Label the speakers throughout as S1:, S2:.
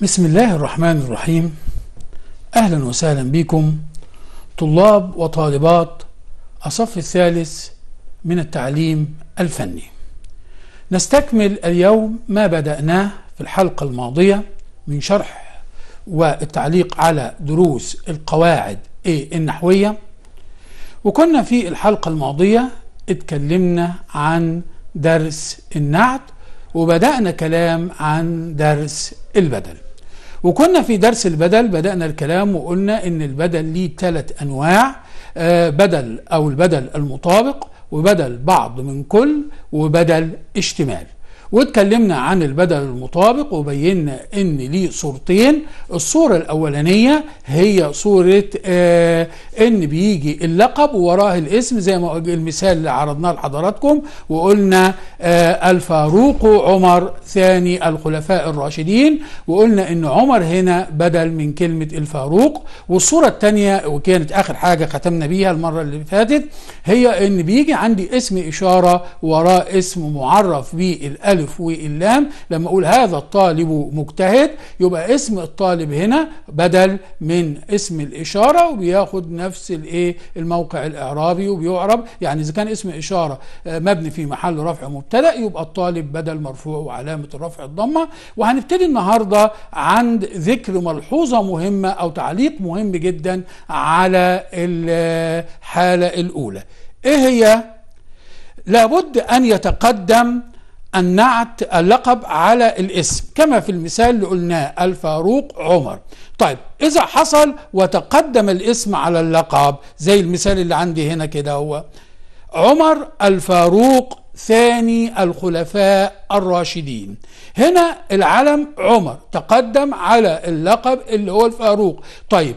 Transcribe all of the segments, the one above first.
S1: بسم الله الرحمن الرحيم أهلا وسهلا بكم طلاب وطالبات الصف الثالث من التعليم الفني نستكمل اليوم ما بدأناه في الحلقة الماضية من شرح والتعليق على دروس القواعد النحوية وكنا في الحلقة الماضية اتكلمنا عن درس النعت وبدأنا كلام عن درس البدل وكنا في درس البدل بدأنا الكلام وقلنا إن البدل ليه ثلاث أنواع آه، بدل أو البدل المطابق وبدل بعض من كل وبدل اشتمال واتكلمنا عن البدل المطابق وبينا ان ليه صورتين الصورة الاولانية هي صورة آه ان بيجي اللقب ووراه الاسم زي ما المثال اللي عرضناه لحضراتكم وقلنا آه الفاروق عمر ثاني الخلفاء الراشدين وقلنا ان عمر هنا بدل من كلمة الفاروق والصورة الثانية وكانت اخر حاجة ختمنا بيها المرة اللي فاتت هي ان بيجي عندي اسم اشارة وراه اسم معرف بالالف الألف واللام لما أقول هذا الطالب مجتهد يبقى اسم الطالب هنا بدل من اسم الإشارة وبياخد نفس الإيه الموقع الإعرابي وبيعرب يعني إذا كان اسم إشارة آه، مبني في محل رفع مبتدأ يبقى الطالب بدل مرفوع وعلامة الرفع الضمة وهنبتدي النهاردة عند ذكر ملحوظة مهمة أو تعليق مهم جدا على الحالة الأولى إيه هي؟ لابد أن يتقدم النعت اللقب على الاسم كما في المثال اللي قلناه الفاروق عمر طيب إذا حصل وتقدم الاسم على اللقب زي المثال اللي عندي هنا كده هو عمر الفاروق ثاني الخلفاء الراشدين هنا العلم عمر تقدم على اللقب اللي هو الفاروق طيب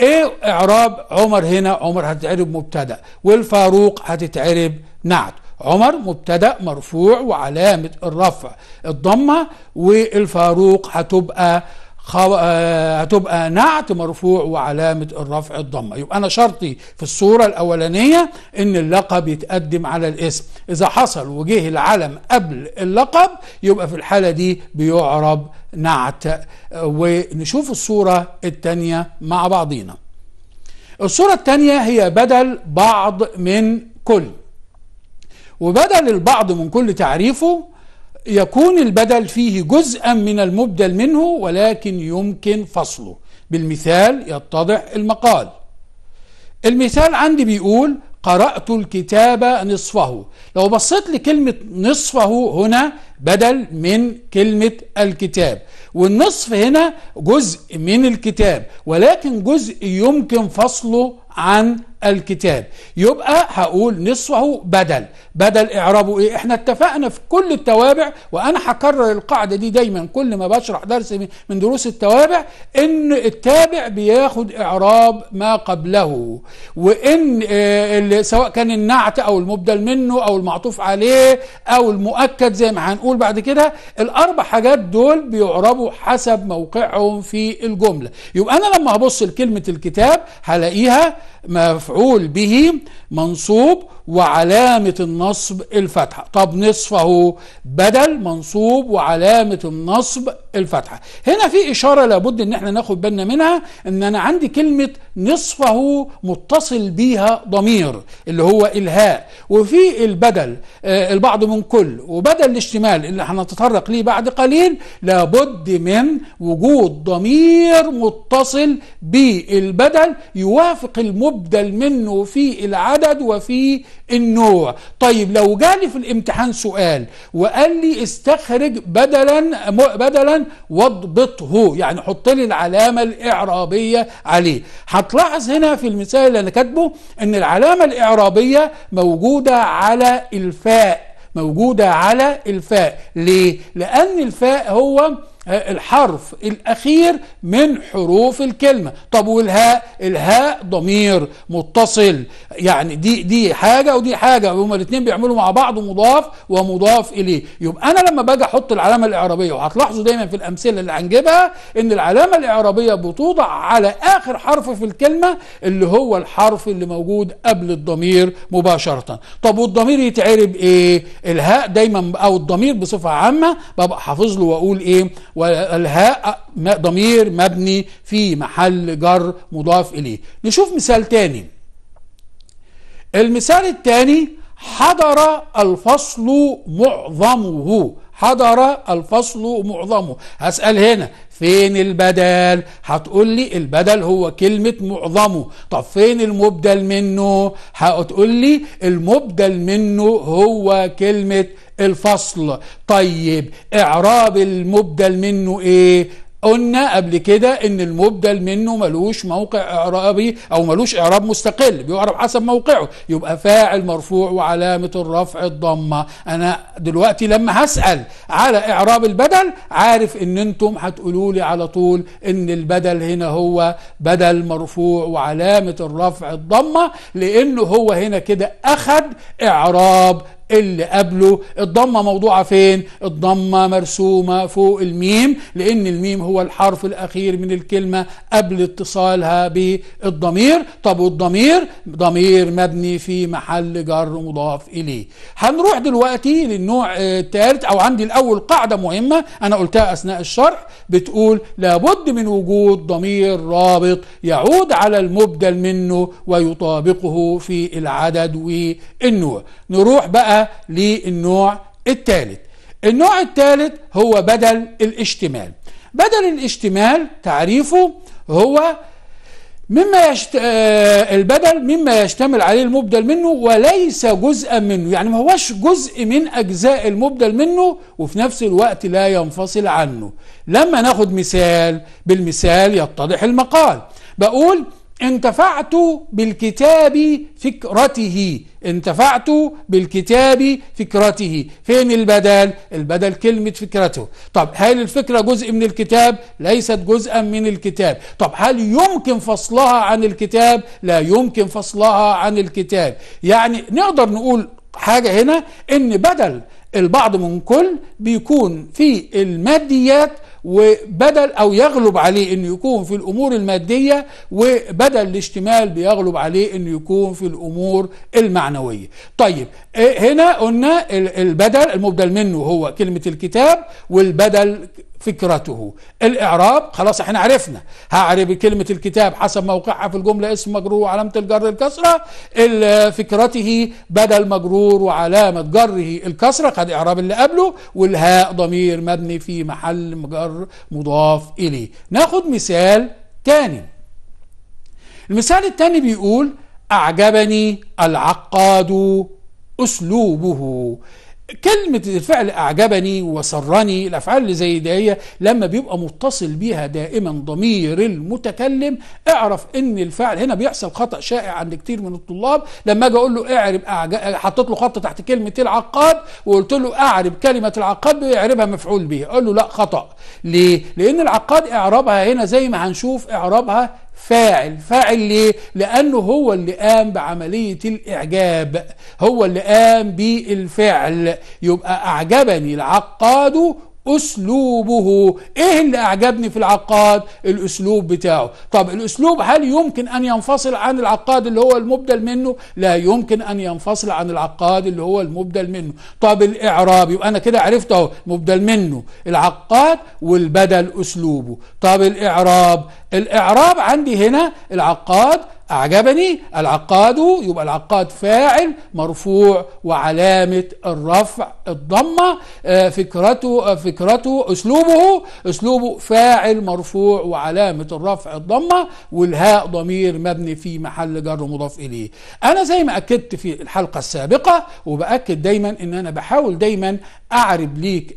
S1: ايه اعراب عمر هنا عمر هتتعرب مبتدا والفاروق هتتعرب نعت عمر مبتدا مرفوع وعلامه الرفع الضمه والفاروق هتبقى خو... آه، هتبقى نعت مرفوع وعلامة الرفع الضمة يبقى أنا شرطي في الصورة الأولانية إن اللقب يتقدم على الاسم إذا حصل وجه العلم قبل اللقب يبقى في الحالة دي بيعرب نعت ونشوف الصورة الثانيه مع بعضينا الصورة الثانيه هي بدل بعض من كل وبدل البعض من كل تعريفه يكون البدل فيه جزءا من المبدل منه ولكن يمكن فصله بالمثال يتضح المقال المثال عندي بيقول قرأت الكتاب نصفه لو بصيت لكلمة نصفه هنا بدل من كلمة الكتاب والنصف هنا جزء من الكتاب ولكن جزء يمكن فصله عن الكتاب يبقى هقول نصفه بدل بدل اعرابه ايه احنا اتفقنا في كل التوابع وانا هكرر القاعده دي دايما كل ما بشرح درس من دروس التوابع ان التابع بياخد اعراب ما قبله وان آه، سواء كان النعت او المبدل منه او المعطوف عليه او المؤكد زي ما هنقول بيقول بعد كده الاربع حاجات دول بيعربوا حسب موقعهم في الجمله يبقى انا لما هبص لكلمه الكتاب هلاقيها مفعول به منصوب وعلامه النصب الفتحه طب نصفه بدل منصوب وعلامه النصب الفتحة هنا في إشارة لابد أن احنا ناخد بالنا منها أن أنا عندي كلمة نصفه متصل بيها ضمير اللي هو الهاء وفي البدل آه البعض من كل وبدل الاشتمال اللي هنتطرق ليه بعد قليل لابد من وجود ضمير متصل بالبدل يوافق المبدل منه في العدد وفي النوع طيب لو جالي في الامتحان سؤال وقال لي استخرج بدلا بدلا واضبطه يعني حط لي العلامة الإعرابية عليه هتلاحظ هنا في المثال اللي أنا كاتبه أن العلامة الإعرابية موجودة على الفاء موجودة على الفاء ليه؟ لأن الفاء هو آه، الحرف الأخير من حروف الكلمة طب والهاء الهاء ضمير متصل يعني دي دي حاجة ودي حاجة هما الاثنين بيعملوا مع بعض مضاف ومضاف إليه يبقى أنا لما باجي أحط العلامة الإعرابية وهتلاحظوا دايما في الأمثلة اللي هنجيبها إن العلامة الإعرابية بتوضع على آخر حرف في الكلمة اللي هو الحرف اللي موجود قبل الضمير مباشرة طب والضمير يتعرب إيه الهاء دايما أو الضمير بصفة عامة ببقى حافظ له وأقول إيه والهاء ضمير مبني في محل جر مضاف إليه نشوف مثال تاني المثال التاني حضر الفصل معظمه حضر الفصل معظمه هسأل هنا فين البدل هتقول لي البدل هو كلمة معظمه طب فين المبدل منه هتقول لي المبدل منه هو كلمة الفصل طيب اعراب المبدل منه ايه قلنا قبل كده ان المبدل منه ملوش موقع اعرابي او ملوش اعراب مستقل بيعرب حسب موقعه يبقى فاعل مرفوع وعلامه الرفع الضمه انا دلوقتي لما هسال على اعراب البدل عارف ان انتم هتقولوا لي على طول ان البدل هنا هو بدل مرفوع وعلامه الرفع الضمه لانه هو هنا كده اخد اعراب اللي قبله الضمه موضوعه فين الضمه مرسومه فوق الميم لان الميم هو الحرف الاخير من الكلمه قبل اتصالها بالضمير طب والضمير ضمير مبني في محل جر مضاف اليه هنروح دلوقتي للنوع آه، الثالث او عندي الاول قاعده مهمه انا قلتها اثناء الشرح بتقول لابد من وجود ضمير رابط يعود على المبدل منه ويطابقه في العدد والنوع نروح بقى للنوع الثالث النوع الثالث هو بدل الاشتمال بدل الاشتمال تعريفه هو مما يشت... آه، البدل مما يشتمل عليه المبدل منه وليس جزءا منه يعني ما هوش جزء من أجزاء المبدل منه وفي نفس الوقت لا ينفصل عنه لما ناخد مثال بالمثال يتضح المقال بقول انتفعت بالكتاب فكرته انتفعت بالكتاب فكرته فين البدل البدل كلمة فكرته طب هل الفكرة جزء من الكتاب ليست جزءا من الكتاب طب هل يمكن فصلها عن الكتاب لا يمكن فصلها عن الكتاب يعني نقدر نقول حاجة هنا ان بدل البعض من كل بيكون في الماديات وبدل او يغلب عليه انه يكون في الامور الماديه وبدل الاشتمال بيغلب عليه انه يكون في الامور المعنويه طيب إيه، هنا قلنا البدل المبدل منه هو كلمه الكتاب والبدل فكرته الاعراب خلاص احنا عرفنا هعرب كلمه الكتاب حسب موقعها في الجمله اسم مجرور وعلامه الجر الكسره فكرته بدل مجرور وعلامه جره الكسره خد اعراب اللي قبله والهاء ضمير مبني في محل مجر مضاف اليه ناخد مثال تاني المثال التاني بيقول اعجبني العقاد اسلوبه كلمة الفعل أعجبني وسرني الأفعال اللي زي دي لما بيبقى متصل بيها دائما ضمير المتكلم اعرف إن الفعل هنا بيحصل خطأ شائع عند كتير من الطلاب لما أجي أقول له اعرب أعجب حطيت له خط تحت كلمة العقاد وقلت له اعرب كلمة العقاد بيعربها مفعول به أقول له لا خطأ ليه؟ لأن العقاد إعرابها هنا زي ما هنشوف إعرابها فاعل فاعل ليه لأنه هو اللي قام بعملية الإعجاب هو اللي قام بالفعل يبقى أعجبني العقاد أسلوبه إيه اللي أعجبني في العقاد الأسلوب بتاعه طب الأسلوب هل يمكن أن ينفصل عن العقاد اللي هو المبدل منه لا يمكن أن ينفصل عن العقاد اللي هو المبدل منه طب الإعراب يبقى أنا كده عرفت أهو مبدل منه العقاد والبدل أسلوبه طب الإعراب الإعراب عندي هنا العقاد أعجبني العقاد يبقى العقاد فاعل مرفوع وعلامة الرفع الضمة آه، فكرته آه، فكرته أسلوبه أسلوبه فاعل مرفوع وعلامة الرفع الضمة والهاء ضمير مبني في محل جر مضاف إليه أنا زي ما أكدت في الحلقة السابقة وبأكد دايما إن أنا بحاول دايما اعرب ليك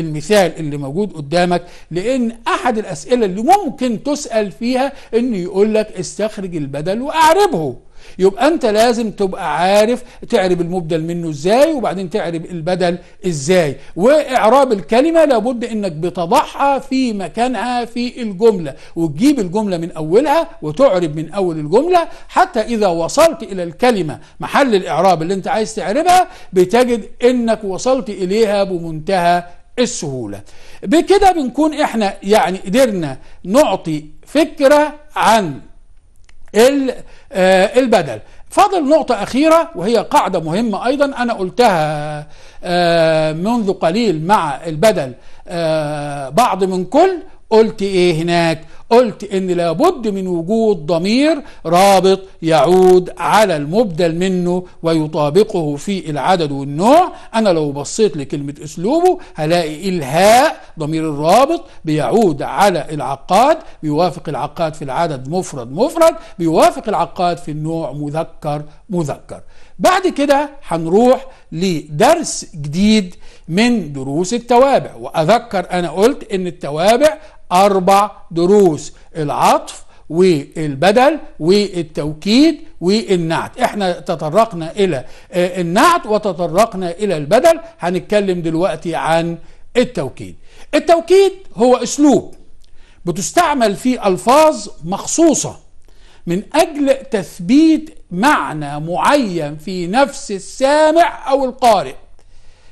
S1: المثال اللي موجود قدامك لان احد الاسئله اللي ممكن تسال فيها انه يقول لك استخرج البدل واعربه يبقى انت لازم تبقى عارف تعرب المبدل منه ازاي وبعدين تعرب البدل ازاي واعراب الكلمه لابد انك بتضعها في مكانها في الجمله وتجيب الجمله من اولها وتعرب من اول الجمله حتى اذا وصلت الى الكلمه محل الاعراب اللي انت عايز تعربها بتجد انك وصلت اليها بمنتهى السهوله بكده بنكون احنا يعني قدرنا نعطي فكره عن ال آه، البدل فاضل نقطة أخيرة وهي قاعدة مهمة أيضا أنا قلتها آه، منذ قليل مع البدل آه، بعض من كل قلت إيه هناك قلت ان لابد من وجود ضمير رابط يعود على المبدل منه ويطابقه في العدد والنوع انا لو بصيت لكلمة اسلوبه هلاقي الهاء ضمير الرابط بيعود على العقاد بيوافق العقاد في العدد مفرد مفرد بيوافق العقاد في النوع مذكر مذكر بعد كده هنروح لدرس جديد من دروس التوابع وأذكر أنا قلت أن التوابع أربع دروس العطف والبدل والتوكيد والنعت احنا تطرقنا الى آه، النعت وتطرقنا الى البدل هنتكلم دلوقتي عن التوكيد التوكيد هو اسلوب بتستعمل فيه الفاظ مخصوصه من اجل تثبيت معنى معين في نفس السامع او القارئ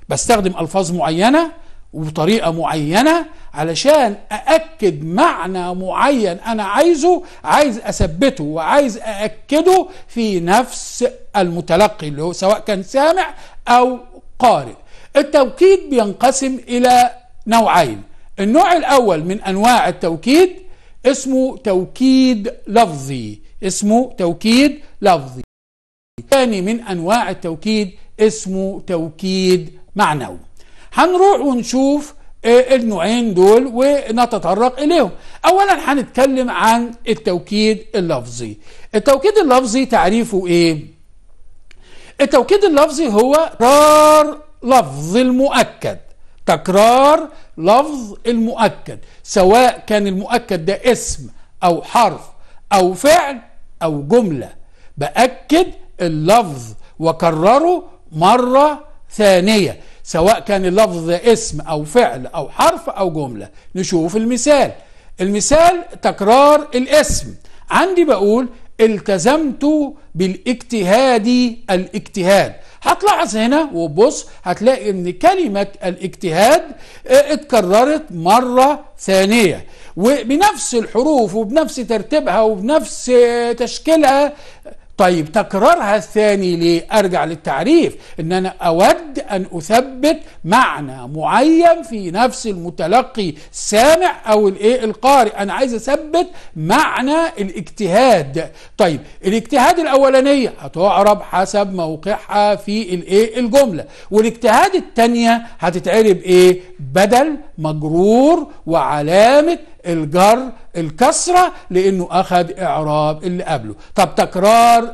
S1: بستخدم الفاظ معينه وطريقة معينة علشان أأكد معنى معين أنا عايزه عايز أثبته وعايز أأكده في نفس المتلقي اللي هو سواء كان سامع أو قارئ التوكيد بينقسم إلى نوعين النوع الأول من أنواع التوكيد اسمه توكيد لفظي اسمه توكيد لفظي ثاني من أنواع التوكيد اسمه توكيد معنوي هنروح ونشوف إيه النوعين دول ونتطرق إليهم أولا هنتكلم عن التوكيد اللفظي التوكيد اللفظي تعريفه إيه؟ التوكيد اللفظي هو تكرار لفظ المؤكد تكرار لفظ المؤكد سواء كان المؤكد ده اسم أو حرف أو فعل أو جملة بأكد اللفظ وكرره مرة ثانية سواء كان اللفظ اسم أو فعل أو حرف أو جملة نشوف المثال المثال تكرار الاسم عندي بقول التزمت بالاجتهاد الاجتهاد هتلاحظ هنا وبص هتلاقي ان كلمة الاجتهاد آه، اتكررت مرة ثانية وبنفس الحروف وبنفس ترتيبها وبنفس تشكيلها طيب تكرارها الثاني ليه ارجع للتعريف ان انا اود ان اثبت معنى معين في نفس المتلقي السامع او الايه القارئ انا عايز اثبت معنى الاجتهاد طيب الاجتهاد الاولانيه هتعرب حسب موقعها في الايه الجمله والاجتهاد الثانيه هتتعرب ايه بدل مجرور وعلامه الجر الكسرة لأنه أخذ إعراب اللي قبله طب تكرار الـ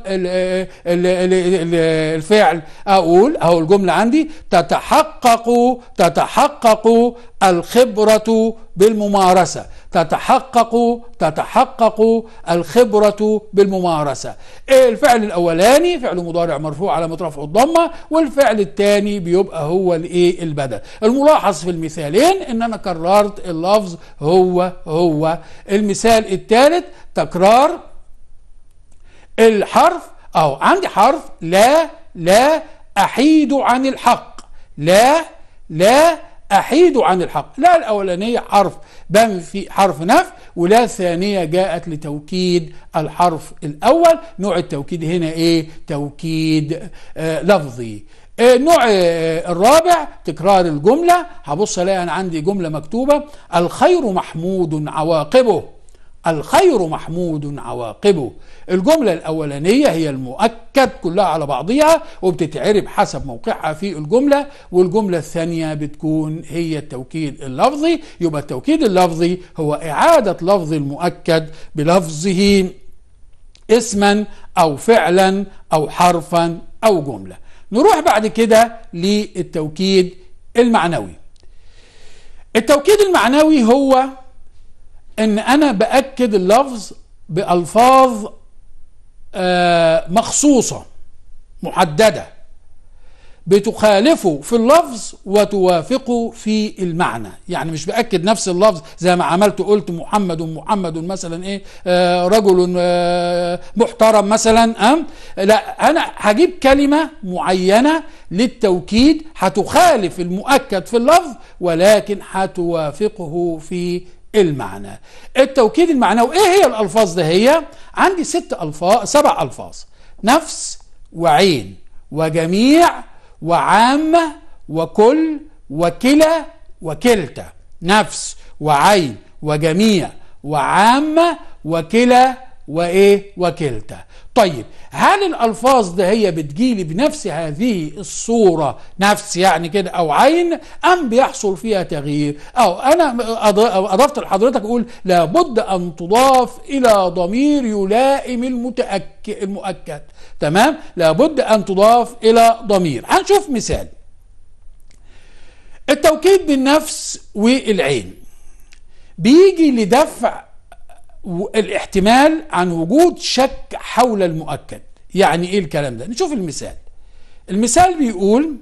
S1: الـ الـ الـ الفعل أقول أو الجملة عندي تتحقق تتحقق الخبرة بالممارسة تتحقق تتحقق الخبرة بالممارسة إيه الفعل الأولاني فعل مضارع مرفوع على مترفع الضمة والفعل الثاني بيبقى هو الإيه البدل الملاحظ في المثالين إن أنا كررت اللفظ هو هو المثال الثالث تكرار الحرف أو عندي حرف لا لا أحيد عن الحق لا لا أحيد عن الحق لا الأولانية حرف بنفي حرف نفي ولا الثانية جاءت لتوكيد الحرف الأول نوع التوكيد هنا إيه توكيد آه لفظي إيه، النوع إيه، الرابع تكرار الجملة هبص الاقي انا عندي جملة مكتوبة الخير محمود عواقبه الخير محمود عواقبه الجملة الأولانية هي المؤكد كلها على بعضها وبتتعرب حسب موقعها في الجملة والجملة الثانية بتكون هي التوكيد اللفظي يبقى التوكيد اللفظي هو إعادة لفظ المؤكد بلفظه اسما أو فعلا أو حرفا أو جملة نروح بعد كده للتوكيد المعنوي التوكيد المعنوي هو ان انا باكد اللفظ بالفاظ آه، مخصوصه محدده بتخالفه في اللفظ وتوافقه في المعنى يعني مش بأكد نفس اللفظ زي ما عملت قلت محمد محمد مثلا ايه آه رجل آه محترم مثلا أم لا أنا هجيب كلمة معينة للتوكيد هتخالف المؤكد في اللفظ ولكن هتوافقه في المعنى التوكيد المعنوي ايه هي الألفاظ ده هي عندي ست ألفاظ سبع ألفاظ نفس وعين وجميع وعامة وكل وكلا وكلتا نفس وعين وجميع وعامة وكلا وايه وكلتا طيب هل الالفاظ ده هي بتجيلي بنفس هذه الصوره نفس يعني كده او عين ام بيحصل فيها تغيير او انا اضفت لحضرتك اقول لابد ان تضاف الى ضمير يلائم المتأكد المؤكد تمام لابد ان تضاف الى ضمير هنشوف مثال التوكيد بالنفس والعين بيجي لدفع الاحتمال عن وجود شك حول المؤكد يعني ايه الكلام ده نشوف المثال المثال بيقول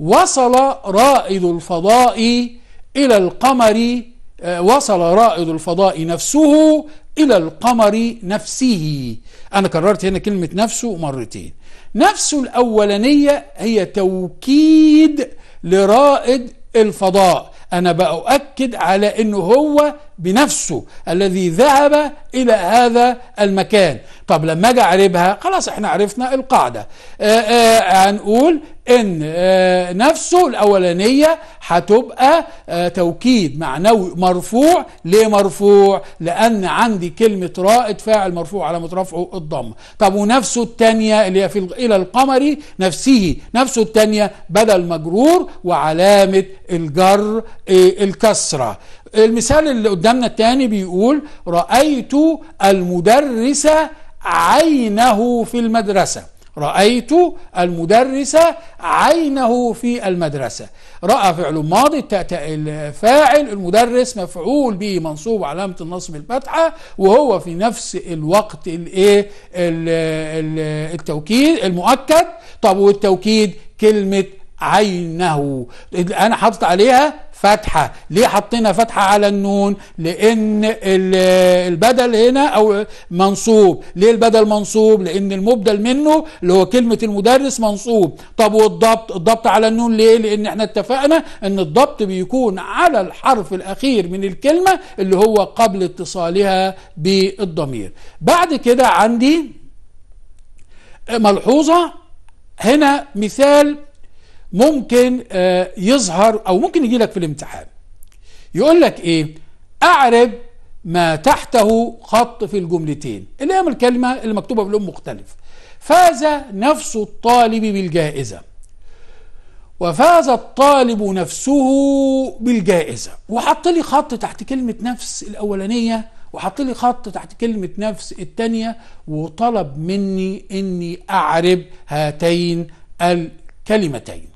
S1: وصل رائد الفضاء الى القمر آه، وصل رائد الفضاء نفسه إلى القمر نفسه أنا كررت هنا كلمة نفسه مرتين نفسه الأولانية هي توكيد لرائد الفضاء أنا بأؤكد على أنه هو بنفسه الذي ذهب إلى هذا المكان طب لما أجي أعربها خلاص إحنا عرفنا القاعدة آآ آه، آآ آه، هنقول إن آه، نفسه الأولانية هتبقى توكيد معنوي مرفوع ليه مرفوع؟ لأن عندي كلمة رائد فاعل مرفوع على رفعه الضم طب ونفسه الثانية اللي هي في إلى القمر نفسه نفسه الثانية بدل مجرور وعلامة الجر الكسرة المثال اللي قدامنا الثاني بيقول رأيت المدرس عينه في المدرسة رأيت المدرس عينه في المدرسة رأى فعل ماضي الفاعل المدرس مفعول به منصوب علامة النصب الفتحة وهو في نفس الوقت الايه التوكيد المؤكد طب والتوكيد كلمة عينه انا حاطط عليها فتحة ليه حطينا فتحة على النون لأن البدل هنا أو منصوب ليه البدل منصوب لأن المبدل منه اللي هو كلمة المدرس منصوب طب والضبط الضبط على النون ليه لأن احنا اتفقنا أن الضبط بيكون على الحرف الأخير من الكلمة اللي هو قبل اتصالها بالضمير بعد كده عندي ملحوظة هنا مثال ممكن آه، يظهر او ممكن يجي لك في الامتحان يقول لك ايه اعرب ما تحته خط في الجملتين اللي هي الكلمه اللي مكتوبه بلون مختلف فاز نفس الطالب بالجائزه وفاز الطالب نفسه بالجائزه وحط لي خط تحت كلمه نفس الاولانيه وحط لي خط تحت كلمه نفس الثانيه وطلب مني اني اعرب هاتين الكلمتين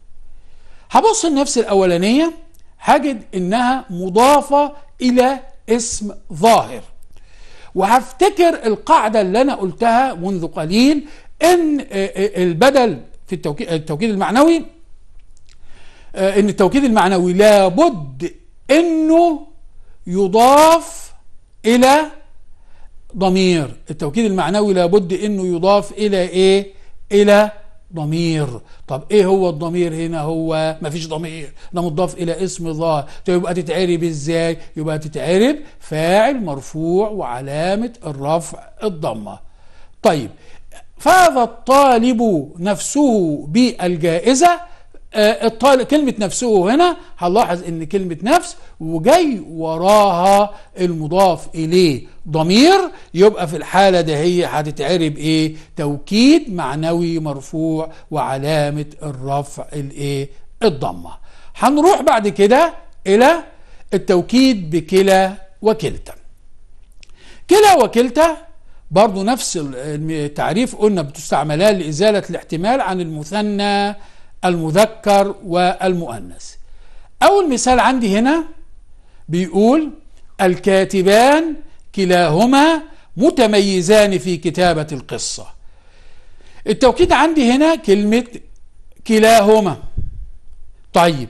S1: هبص لنفس الأولانية هجد إنها مضافة إلى اسم ظاهر وهفتكر القاعدة اللي أنا قلتها منذ قليل إن آه، آه، البدل في التوكيد المعنوي آه، إن التوكيد المعنوي لابد إنه يضاف إلى ضمير التوكيد المعنوي لابد إنه يضاف إلى إيه؟ إلى ضمير طب ايه هو الضمير هنا هو ما فيش ضمير ده مضاف الى اسم ظاهر يبقى تتعرب ازاي يبقى تتعرب فاعل مرفوع وعلامه الرفع الضمه طيب فاذا الطالب نفسه بالجائزه آه، الطالب كلمة نفسه هنا هنلاحظ ان كلمة نفس وجاي وراها المضاف اليه ضمير يبقى في الحالة ده هي هتتعرب ايه توكيد معنوي مرفوع وعلامة الرفع الايه الضمة هنروح بعد كده الى التوكيد بكلا وكلتا كلا وكلتا برضو نفس التعريف قلنا بتستعملان لإزالة الاحتمال عن المثنى المذكر والمؤنث أول مثال عندي هنا بيقول الكاتبان كلاهما متميزان في كتابة القصة التوكيد عندي هنا كلمة كلاهما طيب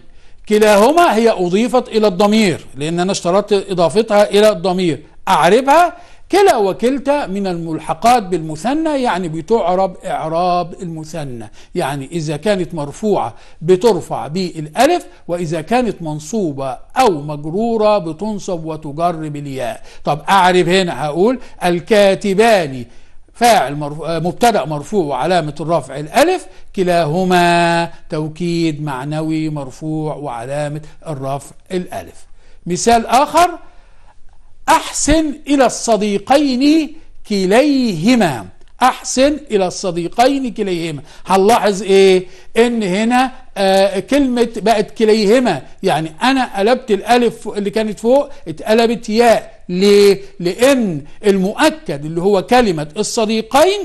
S1: كلاهما هي أضيفت إلى الضمير لأن أنا اشترطت إضافتها إلى الضمير أعربها كلا وكلتا من الملحقات بالمثنى يعني بتعرب إعراب المثنى يعني إذا كانت مرفوعة بترفع بالألف وإذا كانت منصوبة أو مجرورة بتنصب وتجر بالياء طب أعرب هنا هقول الكاتبان فاعل آه، مبتدا مرفوع وعلامه الرفع الالف كلاهما توكيد معنوي مرفوع وعلامه الرفع الالف مثال اخر أحسن إلى الصديقين كليهما أحسن إلى الصديقين كليهما هنلاحظ إيه إن هنا آه كلمة بقت كليهما يعني أنا قلبت الألف اللي كانت فوق اتقلبت ياء ليه لأن المؤكد اللي هو كلمة الصديقين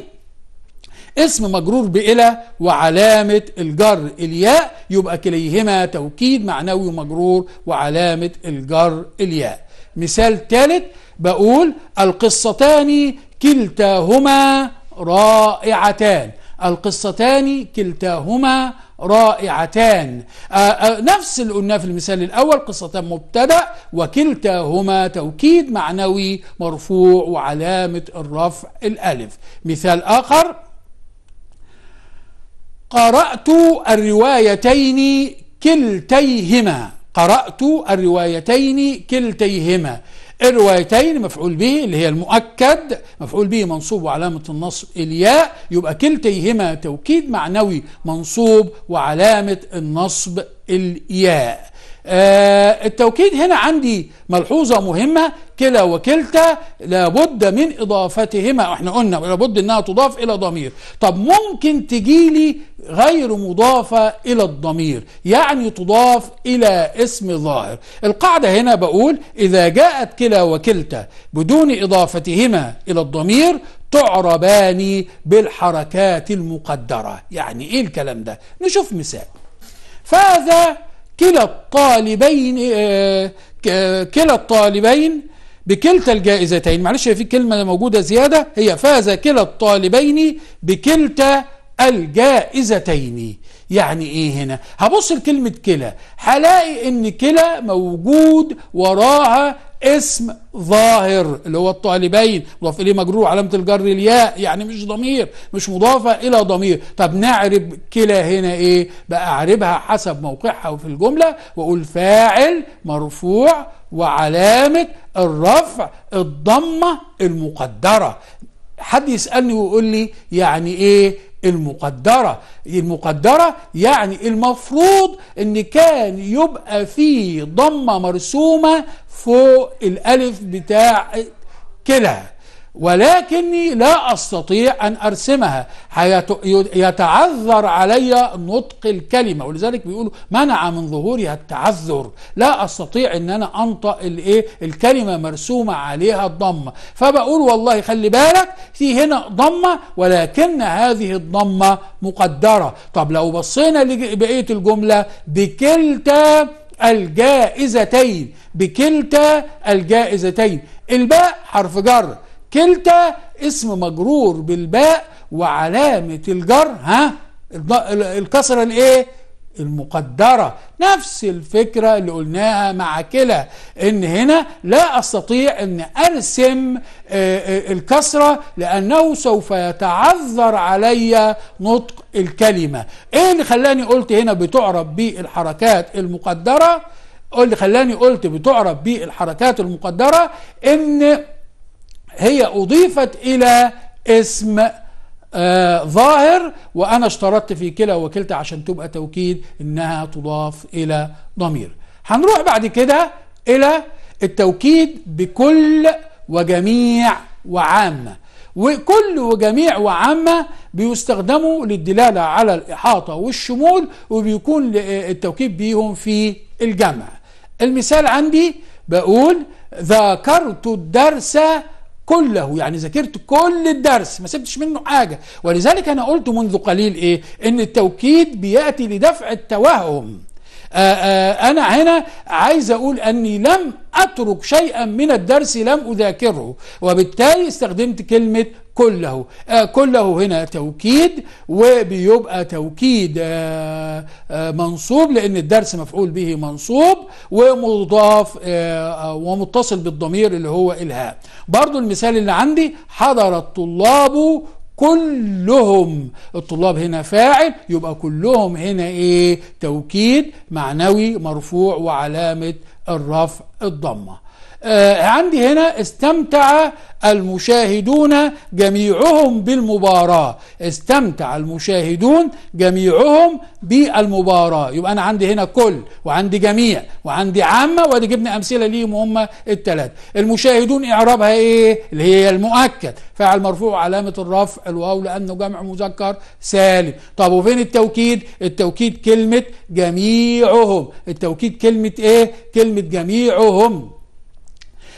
S1: اسم مجرور بإلى وعلامة الجر الياء يبقى كليهما توكيد معنوي مجرور وعلامة الجر الياء مثال ثالث بقول القصتان كلتاهما رائعتان القصتان كلتاهما رائعتان آآ آه، آآ آه، نفس اللي قلناه في المثال الأول قصتان مبتدأ وكلتاهما توكيد معنوي مرفوع وعلامة الرفع الألف مثال آخر قرأت الروايتين كلتيهما قرأت الروايتين كلتيهما الروايتين مفعول به اللي هي المؤكد مفعول به منصوب وعلامة النصب الياء يبقى كلتيهما توكيد معنوي منصوب وعلامة النصب الياء آه، التوكيد هنا عندي ملحوظة مهمة كلا وكلتا لابد من إضافتهما احنا قلنا لابد أنها تضاف إلى ضمير طب ممكن تجيلي غير مضافة إلى الضمير يعني تضاف إلى اسم ظاهر القاعدة هنا بقول إذا جاءت كلا وكلتا بدون إضافتهما إلى الضمير تعربان بالحركات المقدرة يعني إيه الكلام ده نشوف مثال فاذا كلا الطالبين آه، كلا الطالبين بكلتا الجائزتين معلش في كلمة موجودة زيادة هي فاز كلا الطالبين بكلتا الجائزتين يعني ايه هنا هبص لكلمة كلا هلاقي ان كلا موجود وراها اسم ظاهر اللي هو الطالبين مضاف اليه مجرور علامه الجر الياء يعني مش ضمير مش مضافه الى ضمير طب نعرب كلا هنا ايه بقى اعربها حسب موقعها في الجمله واقول فاعل مرفوع وعلامه الرفع الضمه المقدره حد يسالني ويقول لي يعني ايه المقدرة المقدرة يعني المفروض ان كان يبقى في ضمة مرسومة فوق الالف بتاع كده ولكني لا أستطيع أن أرسمها يتعذر علي نطق الكلمة ولذلك بيقولوا منع من ظهورها التعذر لا أستطيع أن أنا أنطق الإيه الكلمة مرسومة عليها الضمة فبقول والله خلي بالك في هنا ضمة ولكن هذه الضمة مقدرة طب لو بصينا لبقية الجملة بكلتا الجائزتين بكلتا الجائزتين الباء حرف جر كلتا اسم مجرور بالباء وعلامة الجر ها الكسرة الايه المقدرة نفس الفكرة اللي قلناها مع كلا ان هنا لا استطيع ان ارسم آه، آه، الكسرة لانه سوف يتعذر علي نطق الكلمة ايه اللي خلاني قلت هنا بتعرف بالحركات المقدرة اللي خلاني قلت بتعرف بالحركات المقدرة ان هي أضيفت إلى اسم آه ظاهر وأنا اشترطت في كلا وكلتا عشان تبقى توكيد إنها تضاف إلى ضمير هنروح بعد كده إلى التوكيد بكل وجميع وعامة وكل وجميع وعامة بيستخدموا للدلالة على الإحاطة والشمول وبيكون التوكيد بيهم في الجمع المثال عندي بقول ذاكرت الدرس كله يعني ذاكرت كل الدرس ما سبتش منه حاجه ولذلك انا قلت منذ قليل ايه ان التوكيد بياتي لدفع التوهم آآ آه، آآ آه، أنا هنا عايز أقول أني لم أترك شيئا من الدرس لم أذاكره وبالتالي استخدمت كلمة كله آه كله هنا توكيد وبيبقى توكيد آه آه منصوب لأن الدرس مفعول به منصوب ومضاف آه، آه، ومتصل بالضمير اللي هو الهاء برضو المثال اللي عندي حضر الطلاب كلهم الطلاب هنا فاعل يبقى كلهم هنا ايه توكيد معنوي مرفوع وعلامة الرفع الضمه آه، عندي هنا استمتع المشاهدون جميعهم بالمباراة استمتع المشاهدون جميعهم بالمباراة يبقى أنا عندي هنا كل وعندي جميع وعندي عامة وادي جبنا أمثلة ليهم هم التلاتة المشاهدون إعرابها إيه اللي هي المؤكد فاعل مرفوع علامة الرفع الواو لأنه جمع مذكر سالم طب وفين التوكيد التوكيد كلمة جميعهم التوكيد كلمة إيه كلمة جميعهم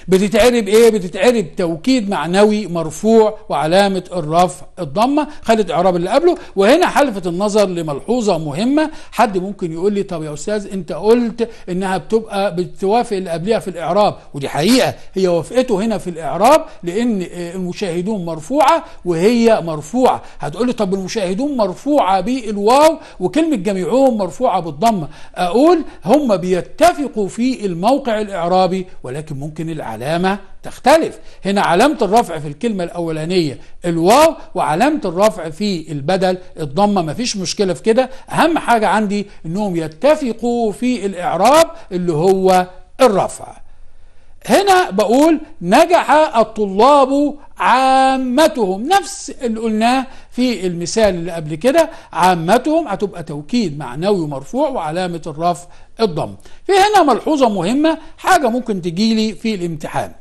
S1: بتتعرب ايه بتتعرب توكيد معنوي مرفوع وعلامة الرفع الضمة خدت اعراب اللي قبله وهنا حلفت النظر لملحوظة مهمة حد ممكن يقول لي طب يا استاذ انت قلت انها بتبقى بتوافق اللي قبلها في الاعراب ودي حقيقة هي وافقته هنا في الاعراب لان المشاهدون مرفوعة وهي مرفوعة هتقول لي طب المشاهدون مرفوعة بالواو وكلمة جميعهم مرفوعة بالضمة اقول هم بيتفقوا في الموقع الاعرابي ولكن ممكن العالم علامة تختلف هنا علامة الرفع في الكلمة الأولانية الواو وعلامة الرفع في البدل الضمة مفيش مشكلة في كده أهم حاجة عندي أنهم يتفقوا في الإعراب اللي هو الرفع هنا بقول نجح الطلاب عامتهم نفس اللي قلناه في المثال اللي قبل كده عامتهم هتبقى توكيد معنوي مرفوع وعلامة الرفع الضم في هنا ملحوظة مهمة حاجة ممكن تجيلي في الامتحان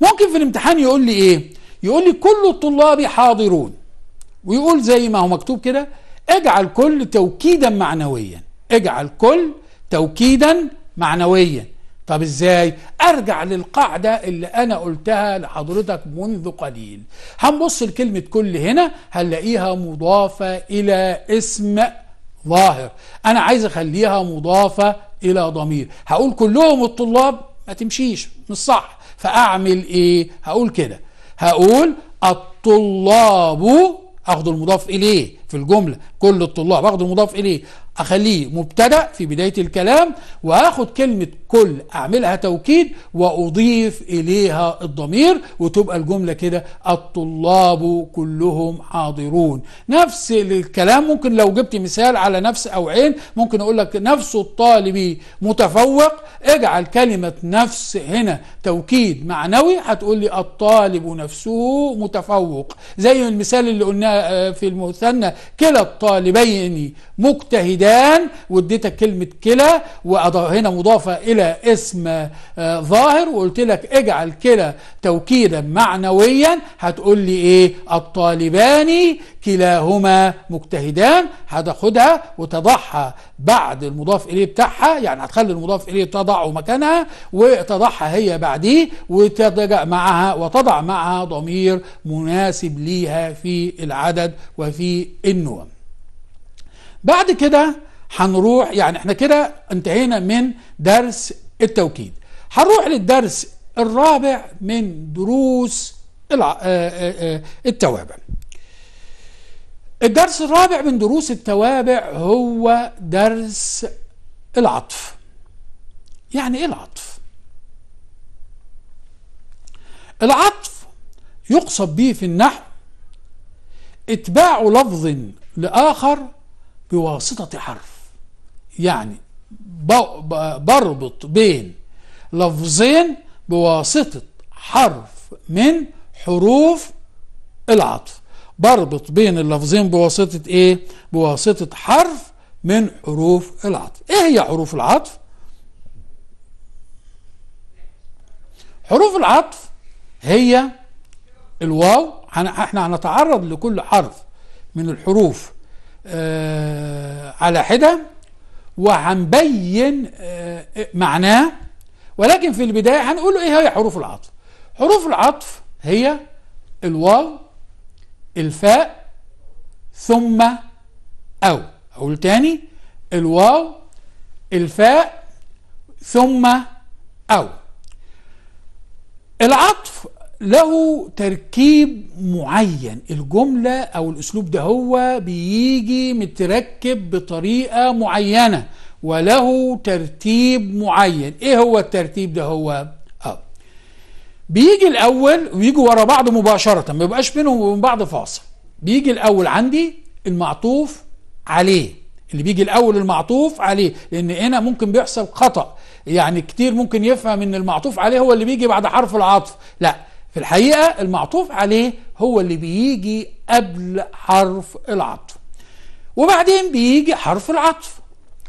S1: ممكن في الامتحان يقول لي ايه يقول لي كل الطلاب حاضرون ويقول زي ما هو مكتوب كده اجعل كل توكيدا معنويا اجعل كل توكيدا معنويا طب ازاي ارجع للقاعدة اللي انا قلتها لحضرتك منذ قليل هنبص لكلمة كل هنا هنلاقيها مضافة الى اسم ظاهر انا عايز اخليها مضافة الى ضمير هقول كلهم الطلاب ما تمشيش مش صح فاعمل ايه هقول كده هقول الطلاب اخد المضاف اليه في الجمله كل الطلاب اخد المضاف اليه أخليه مبتدأ في بداية الكلام واخد كلمة كل أعملها توكيد وأضيف إليها الضمير وتبقى الجملة كده الطلاب كلهم حاضرون نفس الكلام ممكن لو جبت مثال على نفس أو عين ممكن أقول لك نفس الطالب متفوق اجعل كلمة نفس هنا توكيد معنوي هتقول لي الطالب نفسه متفوق زي المثال اللي قلناه آه، في المثنى كلا الطالبين مجتهدان كان واديتك كلمة كلا هنا مضافة إلى اسم آه، ظاهر وقلت لك اجعل كلا توكيدا معنويا هتقول لي إيه الطالبان كلاهما مجتهدان هتاخدها وتضعها بعد المضاف إليه بتاعها يعني هتخلي المضاف إليه تضعه مكانها وتضعها هي بعديه وتضع معها وتضع معها ضمير مناسب ليها في العدد وفي النوم بعد كده هنروح يعني احنا كده انتهينا من درس التوكيد هنروح للدرس الرابع من دروس آه، آه، آه، التوابع الدرس الرابع من دروس التوابع هو درس العطف يعني ايه العطف العطف يقصد به في النحو اتباع لفظ لاخر بواسطة حرف يعني بربط بين لفظين بواسطة حرف من حروف العطف بربط بين اللفظين بواسطة ايه بواسطة حرف من حروف العطف ايه هي حروف العطف حروف العطف هي الواو احنا هنتعرض لكل حرف من الحروف آه، على حدة وهنبين آه، معناه ولكن في البداية هنقول ايه هي حروف العطف حروف العطف هي الواو الفاء ثم أو أقول تاني الواو الفاء ثم أو العطف له تركيب معين الجملة أو الأسلوب ده هو بيجي متركب بطريقة معينة وله ترتيب معين إيه هو الترتيب ده هو آه. بيجي الأول ويجي ورا بعض مباشرة ما يبقاش بينهم وبين بعض فاصل بيجي الأول عندي المعطوف عليه اللي بيجي الأول المعطوف عليه لأن هنا ممكن بيحصل خطأ يعني كتير ممكن يفهم ان المعطوف عليه هو اللي بيجي بعد حرف العطف لا في الحقيقة المعطوف عليه هو اللي بيجي قبل حرف العطف وبعدين بيجي حرف العطف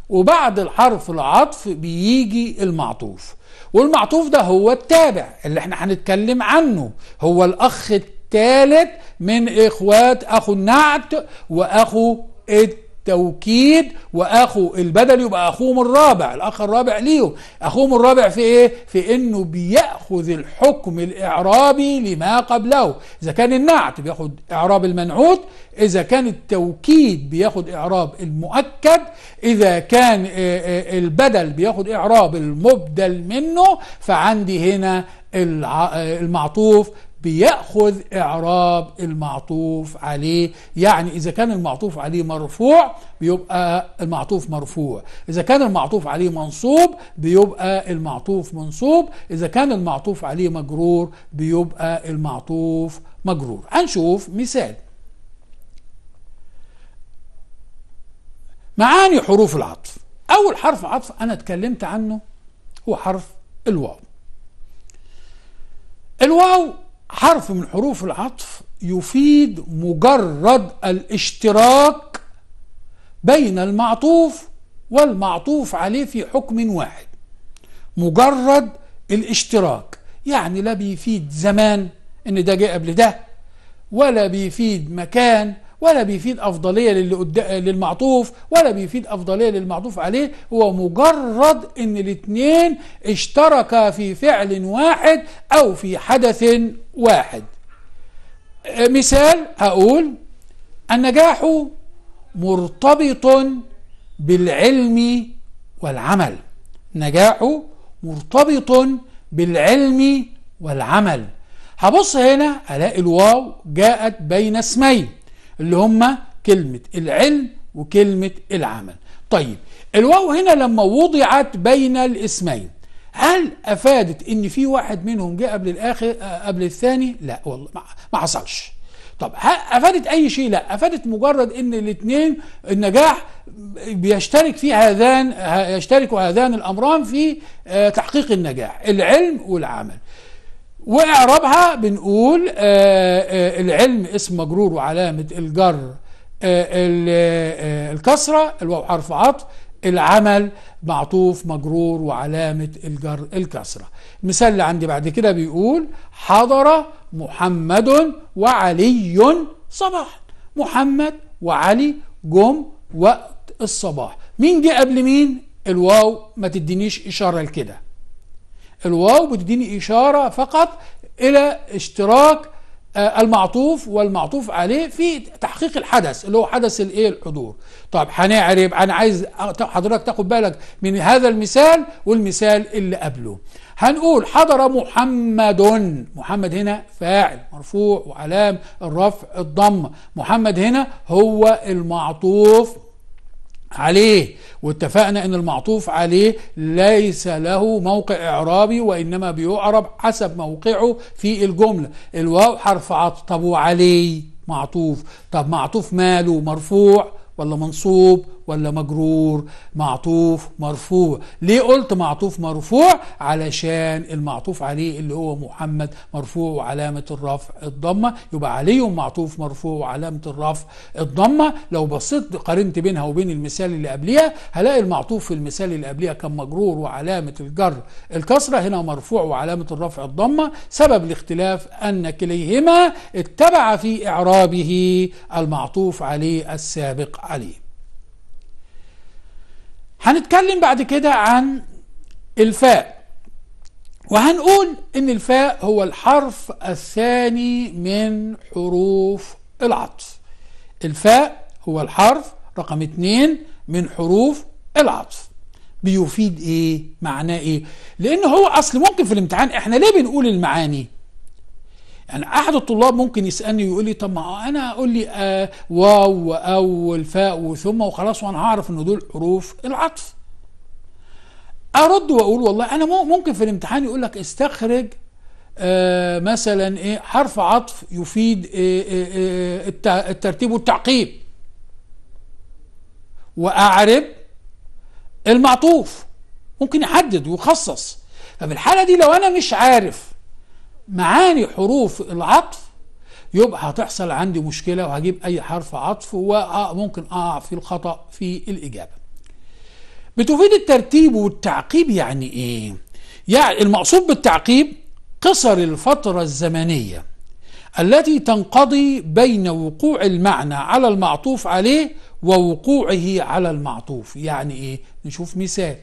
S1: وبعد الحرف العطف بيجي المعطوف والمعطوف ده هو التابع اللي احنا هنتكلم عنه هو الأخ الثالث من إخوات أخو النعت وأخو التابع توكيد واخو البدل يبقى اخوهم الرابع الاخ الرابع ليهم اخوهم الرابع في ايه في انه بياخذ الحكم الاعرابي لما قبله اذا كان النعت بياخد اعراب المنعوت اذا كان التوكيد بياخد اعراب المؤكد اذا كان آه، آه، البدل بياخد اعراب المبدل منه فعندي هنا آه، المعطوف بيأخذ إعراب المعطوف عليه يعني إذا كان المعطوف عليه مرفوع بيبقى المعطوف مرفوع إذا كان المعطوف عليه منصوب بيبقى المعطوف منصوب إذا كان المعطوف عليه مجرور بيبقى المعطوف مجرور هنشوف مثال معاني حروف العطف أول حرف عطف أنا اتكلمت عنه هو حرف الواو الواو حرف من حروف العطف يفيد مجرد الاشتراك بين المعطوف والمعطوف عليه في حكم واحد مجرد الاشتراك يعني لا بيفيد زمان ان ده جه قبل ده ولا بيفيد مكان ولا بيفيد أفضلية للي للمعطوف ولا بيفيد أفضلية للمعطوف عليه هو مجرد إن الاتنين اشتركا في فعل واحد أو في حدث واحد آه، مثال هقول النجاح مرتبط بالعلم والعمل نجاح مرتبط بالعلم والعمل هبص هنا ألاقي الواو جاءت بين اسمين اللي هم كلمة العلم وكلمة العمل طيب الواو هنا لما وضعت بين الاسمين هل افادت ان في واحد منهم جه قبل الاخر آه، قبل الثاني لا والله ما حصلش طب افادت اي شيء لا افادت مجرد ان الاثنين النجاح بيشترك في هذان يشترك هذان الامران في آه، تحقيق النجاح العلم والعمل واعرابها بنقول آه، آه، العلم اسم مجرور وعلامه الجر آه، الكسره الواو حرف عطف العمل معطوف مجرور وعلامة الجر الكسرة المثال اللي عندي بعد كده بيقول حضر محمد وعلي صباح محمد وعلي جم وقت الصباح مين جه قبل مين الواو ما تدينيش إشارة لكده الواو بتديني إشارة فقط إلى اشتراك آه، المعطوف والمعطوف عليه في تحقيق الحدث اللي هو حدث الايه الحضور طب هنعرف انا عايز حضرتك تاخد بالك من هذا المثال والمثال اللي قبله هنقول حضر محمد محمد هنا فاعل مرفوع وعلام الرفع الضم محمد هنا هو المعطوف عليه واتفقنا ان المعطوف عليه ليس له موقع اعرابي وانما بيعرب حسب موقعه في الجمله الواو حرف عطف طب وعليه معطوف طب معطوف ماله مرفوع ولا منصوب ولا مجرور معطوف مرفوع ليه قلت معطوف مرفوع علشان المعطوف عليه اللي هو محمد مرفوع وعلامة الرفع الضمة يبقى عليه معطوف مرفوع وعلامة الرفع الضمة لو بصيت قارنت بينها وبين المثال اللي قبليها هلاقي المعطوف في المثال اللي قبليها كان مجرور وعلامة الجر الكسرة هنا مرفوع وعلامة الرفع الضمة سبب الاختلاف أن كليهما اتبع في إعرابه المعطوف عليه السابق عليه هنتكلم بعد كده عن الفاء وهنقول ان الفاء هو الحرف الثاني من حروف العطف الفاء هو الحرف رقم اتنين من حروف العطف بيفيد ايه معناه ايه لان هو اصل ممكن في الامتحان احنا ليه بنقول المعاني يعني احد الطلاب ممكن يسالني ويقول لي طب ما آه، انا اقول لي آه واو واو والفاء وثم وخلاص وانا هعرف ان دول حروف العطف ارد واقول والله انا ممكن في الامتحان يقول لك استخرج آه مثلا ايه حرف عطف يفيد آه آه, آه، الترتيب والتعقيب واعرب المعطوف ممكن يحدد ويخصص ففي الحاله دي لو انا مش عارف معاني حروف العطف يبقى هتحصل عندي مشكلة وهجيب أي حرف عطف وممكن آه، أقع في الخطأ في الإجابة بتفيد الترتيب والتعقيب يعني إيه؟ يعني المقصود بالتعقيب قصر الفترة الزمنية التي تنقضي بين وقوع المعنى على المعطوف عليه ووقوعه على المعطوف يعني إيه؟ نشوف مثال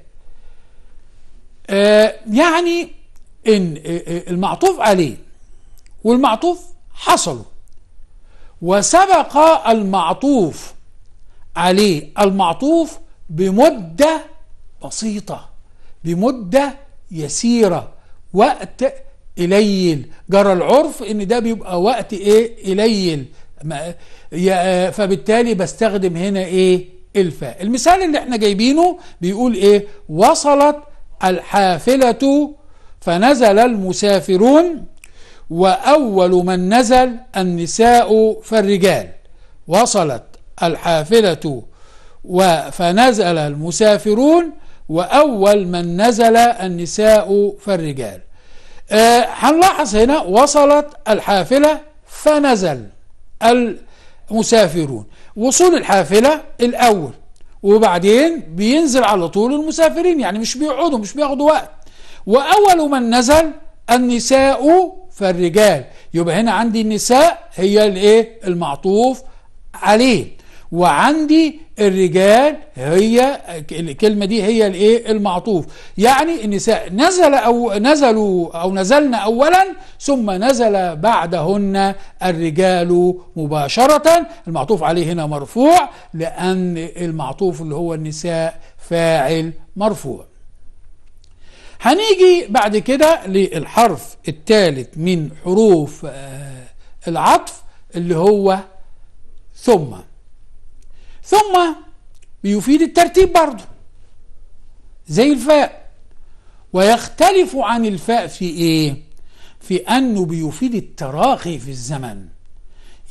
S1: آه يعني ان المعطوف عليه والمعطوف حصلوا وسبق المعطوف عليه المعطوف بمدة بسيطة بمدة يسيرة وقت إليل جرى العرف ان ده بيبقى وقت ايه قليل فبالتالي بستخدم هنا ايه الفاء المثال اللي احنا جايبينه بيقول ايه وصلت الحافلة فنزل المسافرون وأول من نزل النساء فالرجال وصلت الحافلة فنزل المسافرون وأول من نزل النساء فالرجال آه، هنلاحظ هنا وصلت الحافلة فنزل المسافرون وصول الحافلة الأول وبعدين بينزل على طول المسافرين يعني مش بيقعدوا مش بياخدوا وقت وأول من نزل النساء فالرجال يبقى هنا عندي النساء هي الايه المعطوف عليه وعندي الرجال هي الكلمه دي هي الايه المعطوف يعني النساء نزل او نزلوا او نزلنا اولا ثم نزل بعدهن الرجال مباشره المعطوف عليه هنا مرفوع لان المعطوف اللي هو النساء فاعل مرفوع هنيجي بعد كده للحرف الثالث من حروف آه، العطف اللي هو ثم ثم بيفيد الترتيب برضه زي الفاء ويختلف عن الفاء في ايه في انه بيفيد التراخي في الزمن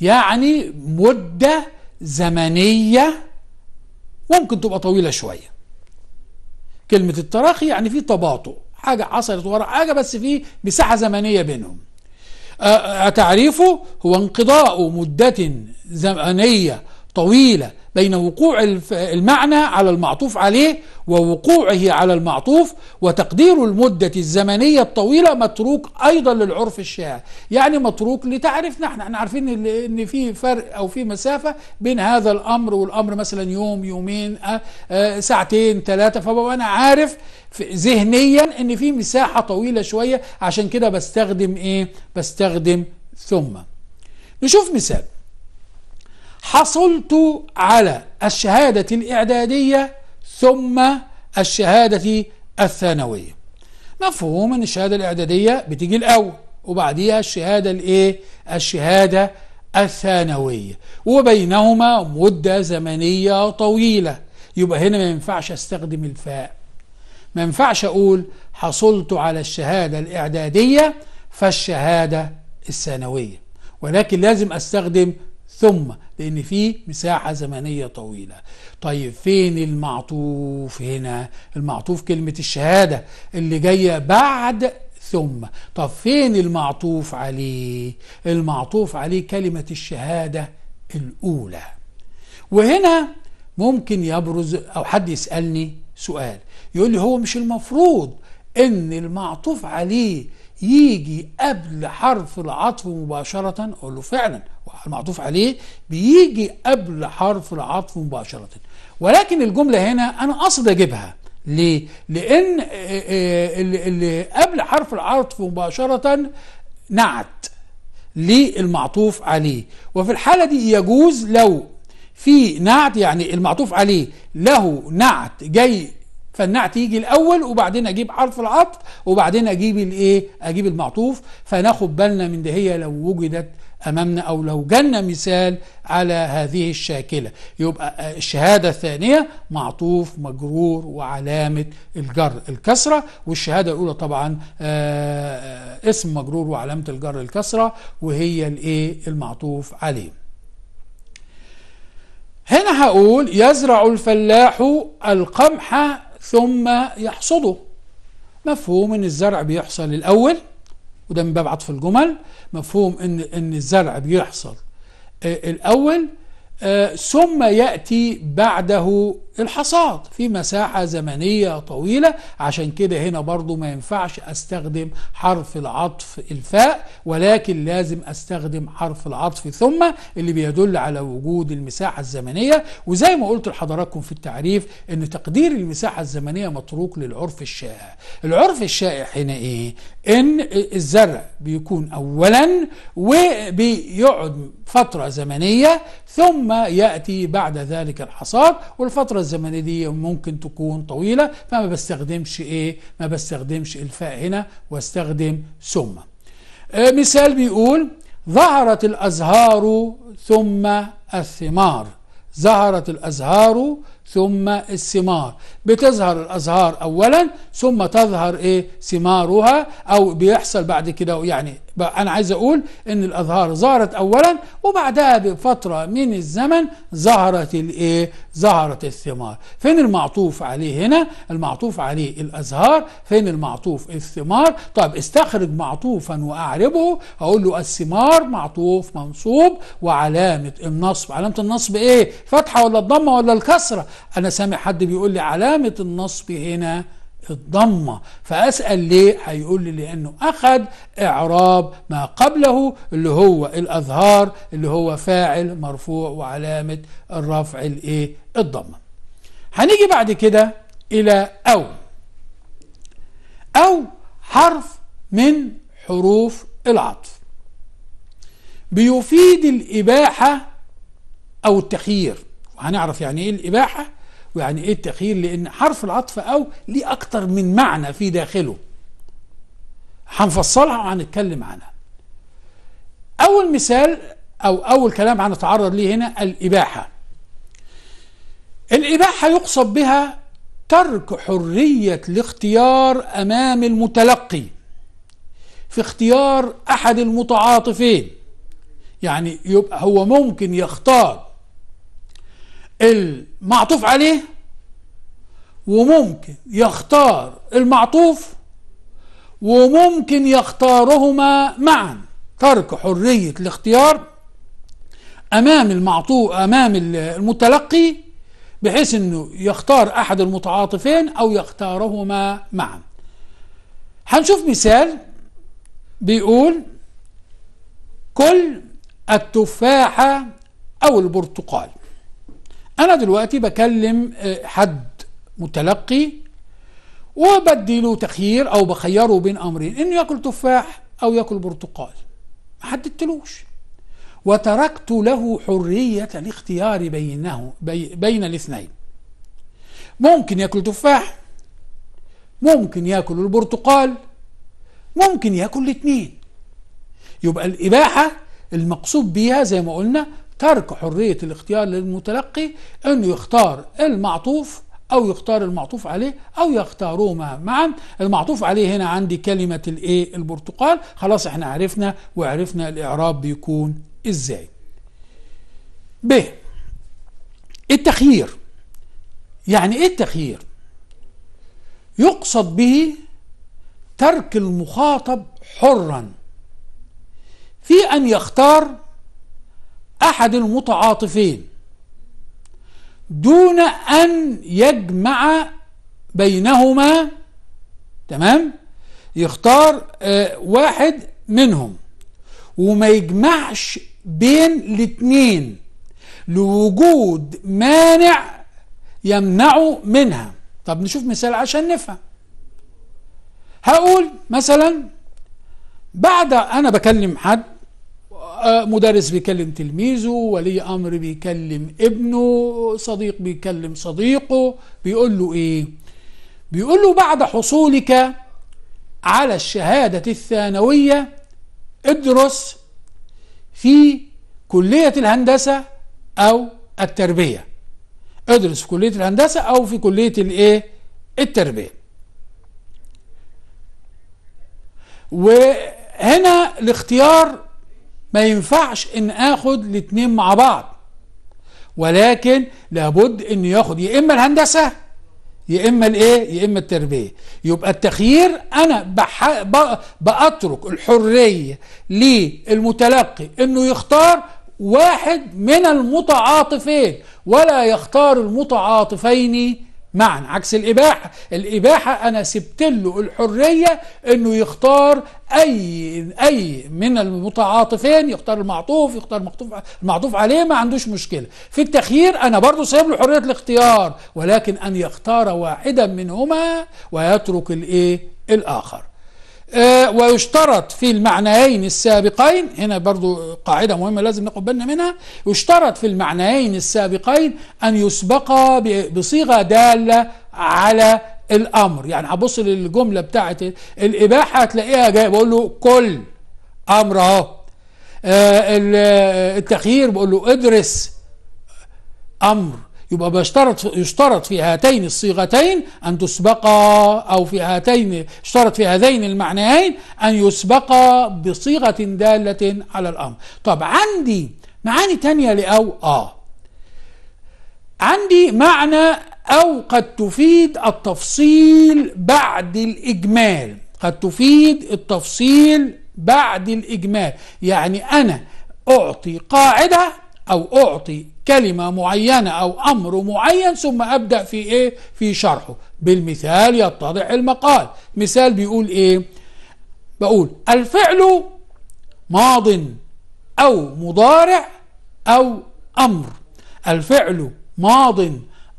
S1: يعني مده زمنيه ممكن تبقى طويله شويه كلمة التراخي يعني في تباطؤ حاجة حصلت ورا حاجة بس في مساحة زمنية بينهم أه، أه، تعريفه هو انقضاء مدة زمنية طويلة بين وقوع المعنى على المعطوف عليه ووقوعه على المعطوف وتقدير المدة الزمنية الطويلة متروك أيضا للعرف الشائع يعني متروك لتعرف احنا احنا عارفين ان في فرق أو في مسافة بين هذا الأمر والأمر مثلا يوم يومين أه، أه، ساعتين ثلاثة فبقى أنا عارف ذهنيا ان في مساحة طويلة شوية عشان كده بستخدم ايه بستخدم ثم نشوف مثال حصلت على الشهادة الإعدادية ثم الشهادة الثانوية مفهوم ان الشهادة الإعدادية بتيجي الأول وبعديها الشهادة الإيه؟ الشهادة الثانوية وبينهما مدة زمنية طويلة يبقى هنا ما ينفعش استخدم الفاء ما ينفعش أقول حصلت على الشهادة الإعدادية فالشهادة الثانوية ولكن لازم استخدم ثم لان في مساحه زمنيه طويله طيب فين المعطوف هنا المعطوف كلمه الشهاده اللي جايه بعد ثم طب فين المعطوف عليه المعطوف عليه كلمه الشهاده الاولى وهنا ممكن يبرز او حد يسالني سؤال يقول لي هو مش المفروض ان المعطوف عليه يجي قبل حرف العطف مباشره اقول له فعلا المعطوف عليه بيجي قبل حرف العطف مباشرة ولكن الجملة هنا أنا أصد أجيبها ليه؟ لأن آه، آه، اللي قبل حرف العطف مباشرة نعت للمعطوف عليه وفي الحالة دي يجوز لو في نعت يعني المعطوف عليه له نعت جاي فالنعت يجي الاول وبعدين اجيب حرف العطف وبعدين اجيب الايه اجيب المعطوف فناخد بالنا من ده هي لو وجدت أمامنا أو لو جالنا مثال على هذه الشاكلة يبقى الشهادة الثانية معطوف مجرور وعلامة الجر الكسرة والشهادة الأولى طبعا آه، اسم مجرور وعلامة الجر الكسرة وهي الإيه المعطوف عليه هنا هقول يزرع الفلاح القمح ثم يحصده مفهوم ان الزرع بيحصل الاول وده من باب عطف الجمل مفهوم ان ان الزرع بيحصل آه، الاول آه، ثم ياتي بعده الحصاد في مساحة زمنية طويلة عشان كده هنا برضو ما ينفعش استخدم حرف العطف الفاء ولكن لازم استخدم حرف العطف ثم اللي بيدل على وجود المساحة الزمنية وزي ما قلت لحضراتكم في التعريف ان تقدير المساحة الزمنية متروك للعرف الشائع العرف الشائع هنا ايه ان الزرع بيكون اولا وبيقعد فترة زمنية ثم يأتي بعد ذلك الحصاد والفترة الزمنيه دي ممكن تكون طويله فما بستخدمش ايه ما بستخدمش الفاء هنا واستخدم ثم آه مثال بيقول ظهرت الازهار ثم الثمار ظهرت الازهار ثم الثمار بتظهر الازهار اولا ثم تظهر ايه ثمارها او بيحصل بعد كده يعني أنا عايز أقول إن الأزهار ظهرت أولا وبعدها بفترة من الزمن ظهرت الإيه؟ ظهرت الثمار فين المعطوف عليه هنا؟ المعطوف عليه الأزهار فين المعطوف الثمار؟ طيب استخرج معطوفا وأعربه هقول له الثمار معطوف منصوب وعلامة النصب علامة النصب إيه؟ فتحة ولا الضمة ولا الكسرة؟ أنا سامع حد بيقول لي علامة النصب هنا الضمة فأسأل ليه هيقول لي لأنه أخذ إعراب ما قبله اللي هو الأظهار اللي هو فاعل مرفوع وعلامة الرفع الإيه الضمة هنيجي بعد كده إلى أو أو حرف من حروف العطف بيفيد الإباحة أو التخيير وهنعرف يعني إيه الإباحة ويعني ايه التأخير لأن حرف العطف أو ليه أكتر من معنى في داخله هنفصلها وهنتكلم عنها أول مثال أو أول كلام هنتعرض ليه هنا الإباحة الإباحة يقصد بها ترك حرية الاختيار أمام المتلقي في اختيار أحد المتعاطفين يعني يبقى هو ممكن يختار المعطوف عليه وممكن يختار المعطوف وممكن يختارهما معا ترك حرية الاختيار أمام المعطوف أمام المتلقي بحيث أنه يختار أحد المتعاطفين أو يختارهما معا هنشوف مثال بيقول كل التفاحة أو البرتقال أنا دلوقتي بكلم آه، حد متلقي وبدي له تخيير أو بخيره بين أمرين إنه ياكل تفاح أو ياكل برتقال ما حددتلوش وتركت له حرية الاختيار بينه بي بين الاثنين ممكن ياكل تفاح ممكن ياكل البرتقال ممكن ياكل الاثنين يبقى الإباحة المقصود بيها زي ما قلنا ترك حرية الاختيار للمتلقي أنه يختار المعطوف أو يختار المعطوف عليه أو يختارهما معا المعطوف عليه هنا عندي كلمة الإيه البرتقال خلاص احنا عرفنا وعرفنا الإعراب بيكون إزاي ب التخيير يعني إيه التخيير يقصد به ترك المخاطب حرا في أن يختار أحد المتعاطفين دون أن يجمع بينهما تمام يختار آه، واحد منهم وما يجمعش بين الاثنين لوجود مانع يمنعه منها طب نشوف مثال عشان نفهم هقول مثلا بعد انا بكلم حد مدرس بيكلم تلميذه ولي امر بيكلم ابنه صديق بيكلم صديقه بيقول له ايه بيقول له بعد حصولك على الشهاده الثانويه ادرس في كليه الهندسه او التربيه ادرس في كليه الهندسه او في كليه الايه التربيه وهنا الاختيار ما ينفعش ان اخد الاثنين مع بعض ولكن لابد انه ياخد يا اما الهندسه يا اما الايه يا اما التربيه يبقى التخيير انا بح... ب... باترك الحريه للمتلقي انه يختار واحد من المتعاطفين ولا يختار المتعاطفين معا عكس الإباحة الإباحة أنا سبت له الحرية أنه يختار أي أي من المتعاطفين يختار المعطوف يختار المعطوف المعطوف عليه ما عندوش مشكلة في التخيير أنا برضه سايب له حرية الاختيار ولكن أن يختار واحدا منهما ويترك الإيه الآخر آه، ويشترط في المعنيين السابقين هنا برضو قاعدة مهمة لازم ناخد بالنا منها يشترط في المعنيين السابقين أن يسبقا بصيغة دالة على الأمر يعني أبص للجملة بتاعت الإباحة هتلاقيها جاي بقول له كل أمر أهو آه، التخيير بقول له ادرس أمر يبقى بيشترط يشترط في هاتين الصيغتين أن تسبقا أو في هاتين اشترط في هذين المعنيين أن يسبقا بصيغة دالة على الأمر طب عندي معاني تانية لأو آه عندي معنى أو قد تفيد التفصيل بعد الإجمال قد تفيد التفصيل بعد الإجمال يعني أنا أعطي قاعدة أو أعطي كلمة معينة أو أمر معين ثم أبدأ في إيه؟ في شرحه بالمثال يتضح المقال مثال بيقول إيه؟ بقول الفعل ماض أو مضارع أو أمر الفعل ماض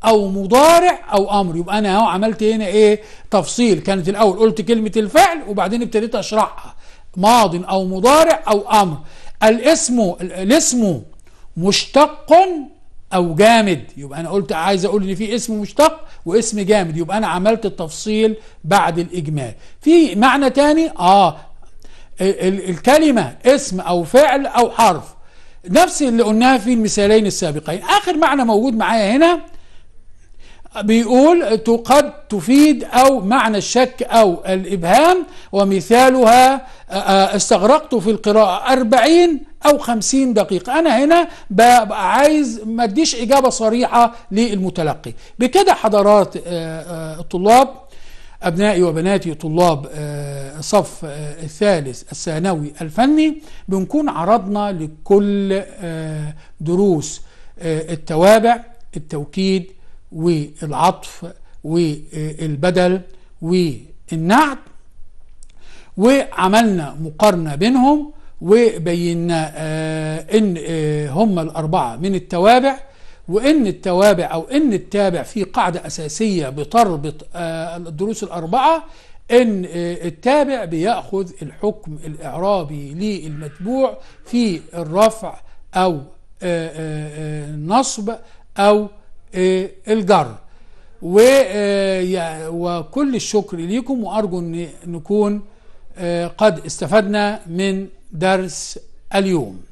S1: أو مضارع أو أمر يبقى أنا أهو عملت هنا إيه؟ تفصيل كانت الأول قلت كلمة الفعل وبعدين ابتديت أشرحها ماض أو مضارع أو أمر الاسم الاسم مشتق او جامد يبقى انا قلت عايز اقول ان في اسم مشتق واسم جامد يبقى انا عملت التفصيل بعد الاجمال في معنى تاني اه الكلمه اسم او فعل او حرف نفس اللي قلناها في المثالين السابقين اخر معنى موجود معايا هنا بيقول قد تفيد أو معنى الشك أو الإبهام ومثالها آه، آه، استغرقت في القراءة أربعين أو خمسين دقيقة أنا هنا ببقى عايز ما اديش إجابة صريحة للمتلقي بكده حضرات آه، الطلاب أبنائي وبناتي طلاب صف الثالث الثانوي الفني بنكون عرضنا لكل دروس التوابع التوكيد والعطف والبدل والنعت وعملنا مقارنة بينهم وبينا آه، ان آه، هم الأربعة من التوابع وان التوابع او ان التابع في قاعدة أساسية بتربط آه، الدروس الأربعة ان التابع بيأخذ الحكم الإعرابي للمتبوع في الرفع أو نصب أو إيه، الجر آه، وكل الشكر ليكم وأرجو أن نكون آه، قد استفدنا من درس اليوم